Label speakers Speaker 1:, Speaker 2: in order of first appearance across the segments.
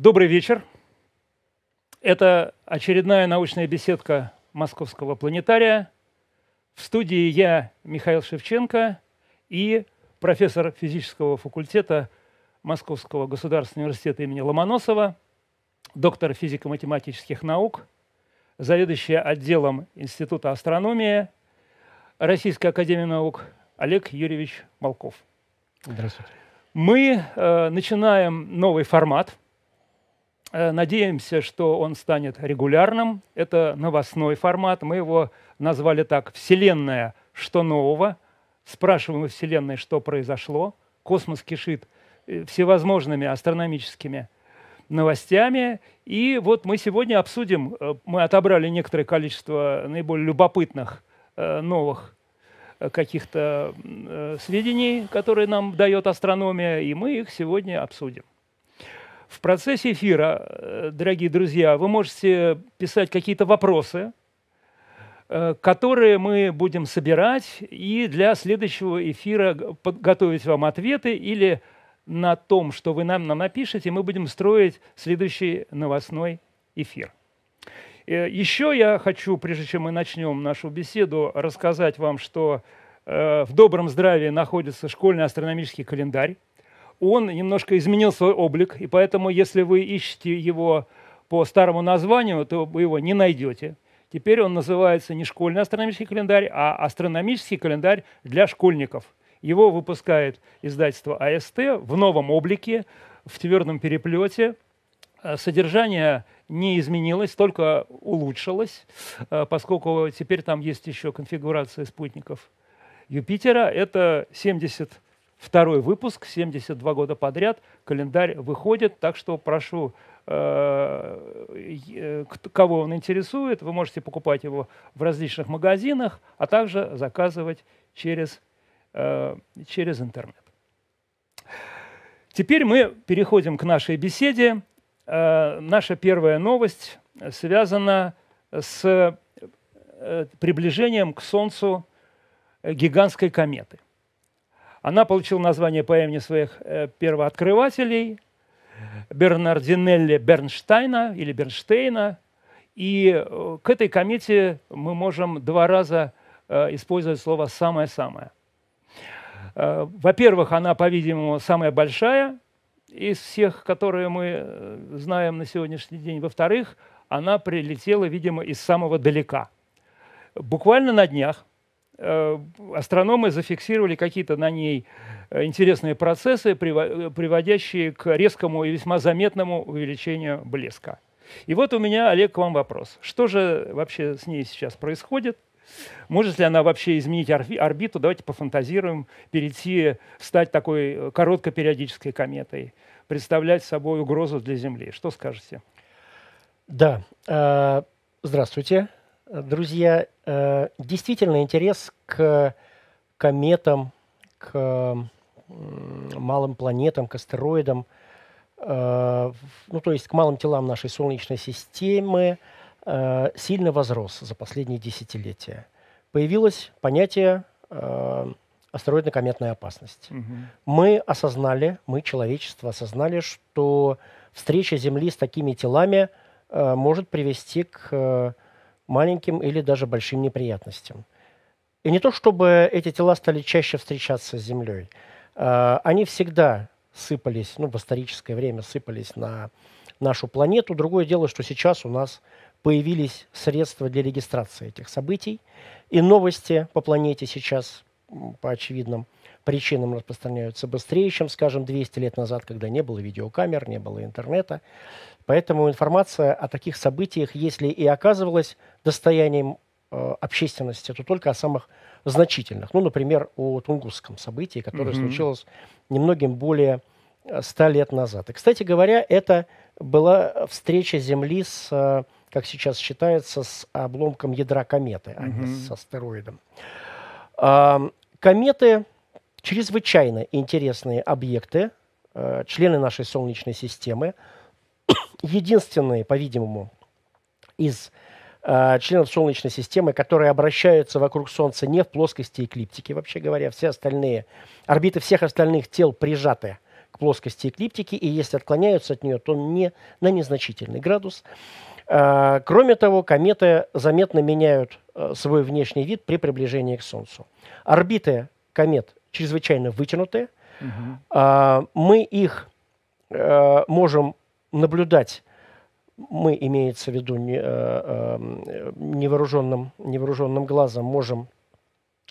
Speaker 1: Добрый вечер. Это очередная научная беседка Московского планетария. В студии я, Михаил Шевченко, и профессор физического факультета Московского государственного университета имени Ломоносова, доктор физико-математических наук, заведующий отделом Института астрономии Российской академии наук Олег Юрьевич Малков. Здравствуйте. Мы э, начинаем новый формат. Э, надеемся, что он станет регулярным. Это новостной формат. Мы его назвали так «Вселенная. Что нового?». Спрашиваем у Вселенной, что произошло. Космос кишит э, всевозможными астрономическими новостями. И вот мы сегодня обсудим, э, мы отобрали некоторое количество наиболее любопытных новых каких-то сведений, которые нам дает астрономия, и мы их сегодня обсудим. В процессе эфира, э, дорогие друзья, вы можете писать какие-то вопросы, э, которые мы будем собирать и для следующего эфира подготовить вам ответы или на том, что вы нам, нам напишете, мы будем строить следующий новостной эфир. Э, еще я хочу, прежде чем мы начнем нашу беседу, рассказать вам, что в добром здравии находится школьный астрономический календарь он немножко изменил свой облик, и поэтому, если вы ищете его по старому названию, то вы его не найдете. Теперь он называется не школьный астрономический календарь, а астрономический календарь для школьников. Его выпускает издательство АСТ в новом облике, в твердом переплете. Э, содержание не изменилось, только улучшилось, э, поскольку теперь там есть еще конфигурация спутников Юпитера. Это 70 Второй выпуск, 72 года подряд, календарь выходит, так что прошу э, э, кого он интересует, вы можете покупать его в различных магазинах, а также заказывать через, э, через интернет. Теперь мы переходим к нашей беседе. Наша первая новость связана с приближением к Солнцу гигантской кометы – она получила название по имени своих э, первооткрывателей Бернардинелли Бернштейна или Бернштейна. И э, к этой комете мы можем два раза э, использовать слово «самое-самое». Во-первых, она, по-видимому, самая большая из всех, которые мы знаем на сегодняшний день. Во-вторых, она прилетела, видимо, из самого далека. Буквально на днях Э, астрономы зафиксировали какие-то на ней э, интересные процессы, э, приводящие к резкому и весьма заметному увеличению блеска. И вот у меня, Олег, к вам вопрос. Что же вообще с ней сейчас происходит? Может ли она вообще изменить орбиту? Давайте пофантазируем, перейти, стать такой короткопериодической кометой, представлять собой угрозу для Земли. Что скажете?
Speaker 2: Да. Здравствуйте друзья, э, действительно интерес к кометам, к малым планетам, к астероидам, э, ну то есть к малым телам нашей Солнечной системы э, сильно возрос за последние десятилетия. Появилось понятие астероидно-кометная опасность. Угу. Мы осознали, мы, человечество, осознали, что встреча Земли с такими телами может привести к маленьким или даже большим неприятностям. И не то, чтобы эти тела стали чаще встречаться с Землей. А, они всегда сыпались, ну, в историческое время сыпались на нашу планету. Другое дело, что сейчас у нас появились средства для регистрации этих событий, и новости по планете сейчас по очевидным – причинам распространяются быстрее, чем, скажем, 200 лет назад, когда не было видеокамер, не было интернета. Поэтому информация о таких событиях, если и оказывалась достоянием э, общественности, то только о самых значительных. Ну, например, о Тунгусском событии, которое mm-hmm. случилось немногим более 100 э, лет назад. И, кстати говоря, это была встреча Земли с, э, как сейчас считается, с обломком ядра кометы, mm-hmm. а не с астероидом. Кометы чрезвычайно интересные объекты, э, члены нашей Солнечной системы. Единственные, по-видимому, из э, членов Солнечной системы, которые обращаются вокруг Солнца не в плоскости эклиптики, вообще говоря, все остальные, орбиты всех остальных тел прижаты к плоскости эклиптики, и если отклоняются от нее, то не на незначительный градус. Э, кроме того, кометы заметно меняют свой внешний вид при приближении к Солнцу. Орбиты комет чрезвычайно вытянуты. Угу. А, мы их э, можем наблюдать мы, имеется в виду не э, э, невооруженным, невооруженным глазом, можем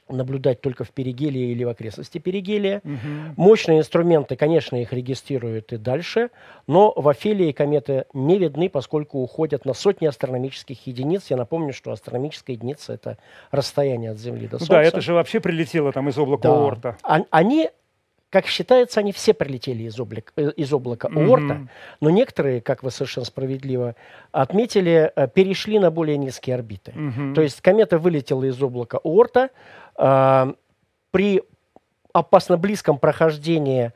Speaker 2: наблюдать только в перигелии или в окрестности перигелия. Угу. Мощные инструменты, конечно, их регистрируют и дальше, но в Афелии кометы не видны, поскольку уходят на сотни астрономических единиц. Я напомню, что астрономическая единица – это расстояние от Земли до ну Солнца. Да, это же
Speaker 1: вообще прилетело там из облака да. Оорта.
Speaker 2: Они как считается, они все прилетели из, облик, э, из облака mm-hmm. Уорта, но некоторые, как вы совершенно справедливо отметили, э, перешли на более низкие орбиты. Mm-hmm. То есть комета вылетела из облака Уорта. Э, при опасно близком прохождении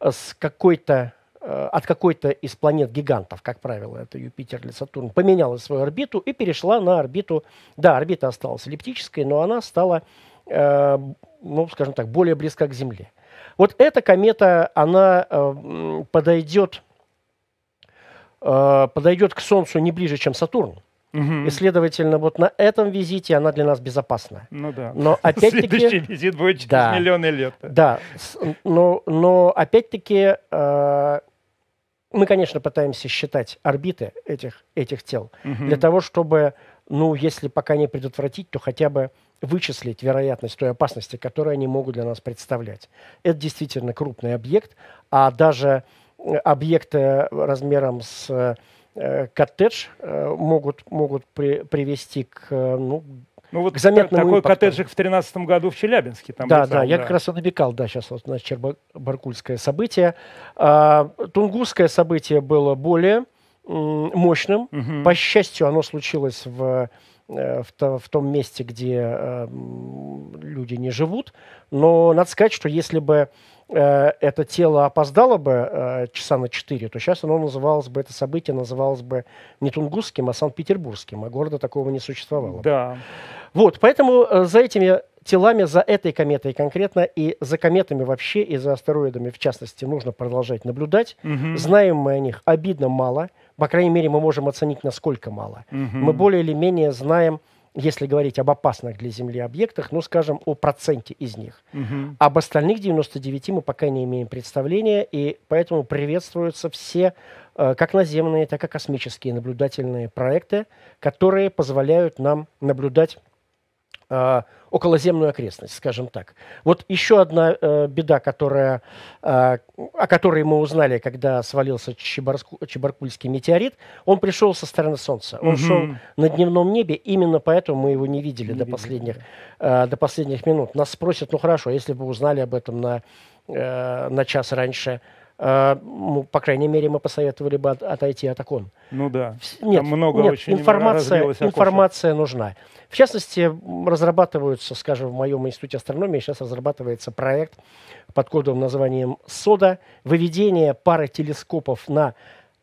Speaker 2: с какой-то э, от какой-то из планет гигантов, как правило, это Юпитер или Сатурн, поменяла свою орбиту и перешла на орбиту. Да, орбита осталась эллиптической, но она стала, э, ну, скажем так, более близка к Земле. Вот эта комета, она э, подойдет, э, подойдет к Солнцу не ближе, чем Сатурн. Угу. И, следовательно, вот на этом визите она для нас безопасна. Ну да. Но опять-таки... Следующий
Speaker 1: визит будет через да, миллионы лет.
Speaker 2: Да. Но, но опять-таки э, мы, конечно, пытаемся считать орбиты этих, этих тел угу. для того, чтобы, ну, если пока не предотвратить, то хотя бы вычислить вероятность той опасности, которую они могут для нас представлять. Это действительно крупный объект, а даже э, объекты э, размером с э, коттедж могут, могут при, привести к, ну,
Speaker 1: ну вот к заметному такой импакту. коттеджик в 2013 году в Челябинске. Там да, летал, да, я да. как раз
Speaker 2: и намекал, да, сейчас вот на Чербаркульское событие. А, Тунгусское событие было более мощным. Угу. По счастью, оно случилось в Э, в, то, в том месте, где э, люди не живут. Но надо сказать, что если бы э, это тело опоздало бы э, часа на 4, то сейчас оно называлось бы, это событие называлось бы не Тунгусским, а Санкт-Петербургским, а города такого не существовало. Да. Вот, поэтому э, за этими телами за этой кометой конкретно и за кометами вообще, и за астероидами в частности нужно продолжать наблюдать. Угу. Знаем мы о них обидно мало, по крайней мере мы можем оценить, насколько мало. Угу. Мы более или менее знаем, если говорить об опасных для Земли объектах, ну, скажем, о проценте из них. Угу. Об остальных 99 мы пока не имеем представления, и поэтому приветствуются все э, как наземные, так и космические наблюдательные проекты, которые позволяют нам наблюдать э, околоземную окрестность, скажем так. Вот еще одна э, беда, которая, э, о которой мы узнали, когда свалился Чебарску, Чебаркульский метеорит, он пришел со стороны Солнца. Он угу. шел на дневном небе, именно поэтому мы его не видели не до, видели, последних, э, до последних минут. Нас спросят, ну хорошо, если бы узнали об этом на, э, на час раньше, ну, по крайней мере, мы посоветовали бы отойти от
Speaker 1: окон. Ну да. Нет, Там много нет, очень информация, информация
Speaker 2: нужна. В частности, разрабатываются, скажем, в моем институте астрономии сейчас разрабатывается проект под кодовым названием СОДА, выведение пары телескопов на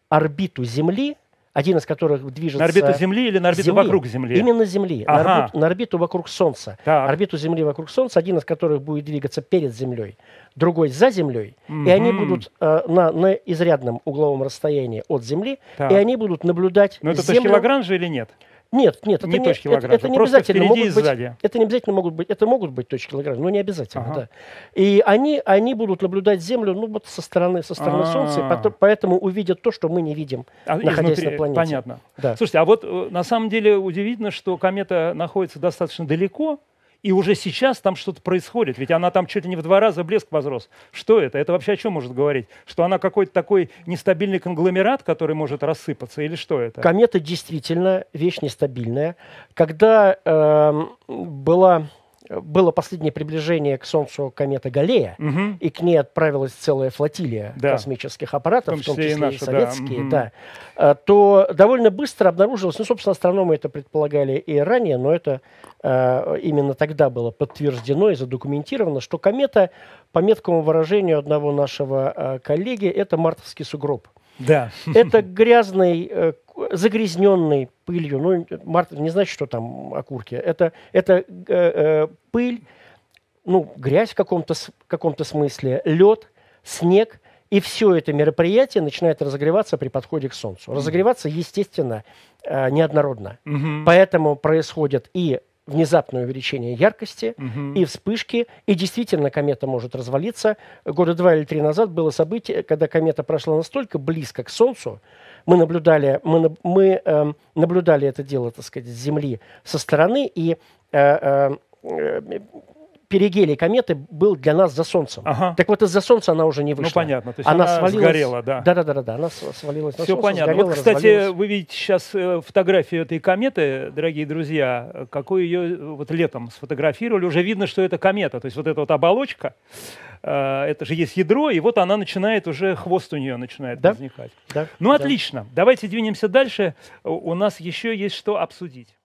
Speaker 2: орбиту Земли один из которых движется... На орбиту Земли или на орбиту Земли. вокруг Земли? Именно Земли. Ага. На, орбиту, на орбиту вокруг Солнца. Так. Орбиту Земли вокруг Солнца, один из которых будет двигаться перед Землей, другой за Землей. Mm-hmm. И они будут э, на, на изрядном угловом расстоянии от Земли, так. и они будут наблюдать Но это Землю... Лагранжа или Нет. Нет, нет, это не, не точки Лагража. Это, это не обязательно могут быть. Сзади. Это не обязательно могут быть. Это могут быть точки Лагража, но не обязательно, ага. да. И они, они будут наблюдать Землю, ну вот со стороны, со стороны А-а-а. Солнца, потом, а. поэтому увидят то, что мы не видим, а, находясь изнутри, на планете. Понятно. Да.
Speaker 1: Слушайте, а вот э, на самом деле удивительно, что комета находится достаточно далеко и уже сейчас там что-то происходит, ведь она там чуть ли не в два раза блеск возрос. Что это? Это вообще о чем может говорить? Что она какой-то такой нестабильный конгломерат, который может рассыпаться, или что это?
Speaker 2: Комета действительно вещь нестабильная. Когда э, была было последнее приближение к Солнцу кометы Галлея, угу. и к ней отправилась целая флотилия да. космических аппаратов, в том числе, в том числе и, наши, и советские, да. да, то довольно быстро обнаружилось, ну, собственно, астрономы это предполагали и ранее, но это а, именно тогда было подтверждено и задокументировано, что комета, по меткому выражению одного нашего а, коллеги, это мартовский сугроб. Да. Это грязный э, загрязненный пылью. Ну, мартер не значит, что там окурки. Это, это э, э, пыль, ну, грязь в каком-то каком смысле, лед, снег. И все это мероприятие начинает разогреваться при подходе к Солнцу. Разогреваться, естественно, э, неоднородно. Угу. Поэтому происходит и внезапное увеличение яркости угу. и вспышки, и действительно комета может развалиться. Года два или три назад было событие, когда комета прошла настолько близко к Солнцу, мы наблюдали, мы, мы э, наблюдали это дело, так сказать, с Земли со стороны, и э, э, э перигелий кометы был для нас за Солнцем. Ага. Так вот из-за Солнца она уже не ну, вышла. Ну понятно, то есть она, она свалилась, сгорела, да. Да-да-да, она свалилась Все на Солнце, понятно. Сгорела, вот, кстати, развалилась.
Speaker 1: вы видите сейчас э, фотографию этой кометы, дорогие друзья, какую ее вот летом сфотографировали, уже видно, что это комета, то есть вот эта вот оболочка, э, это же есть ядро, и вот она начинает уже, хвост у нее начинает да? возникать. Да? Ну отлично, да. давайте двинемся дальше, у нас еще есть что обсудить.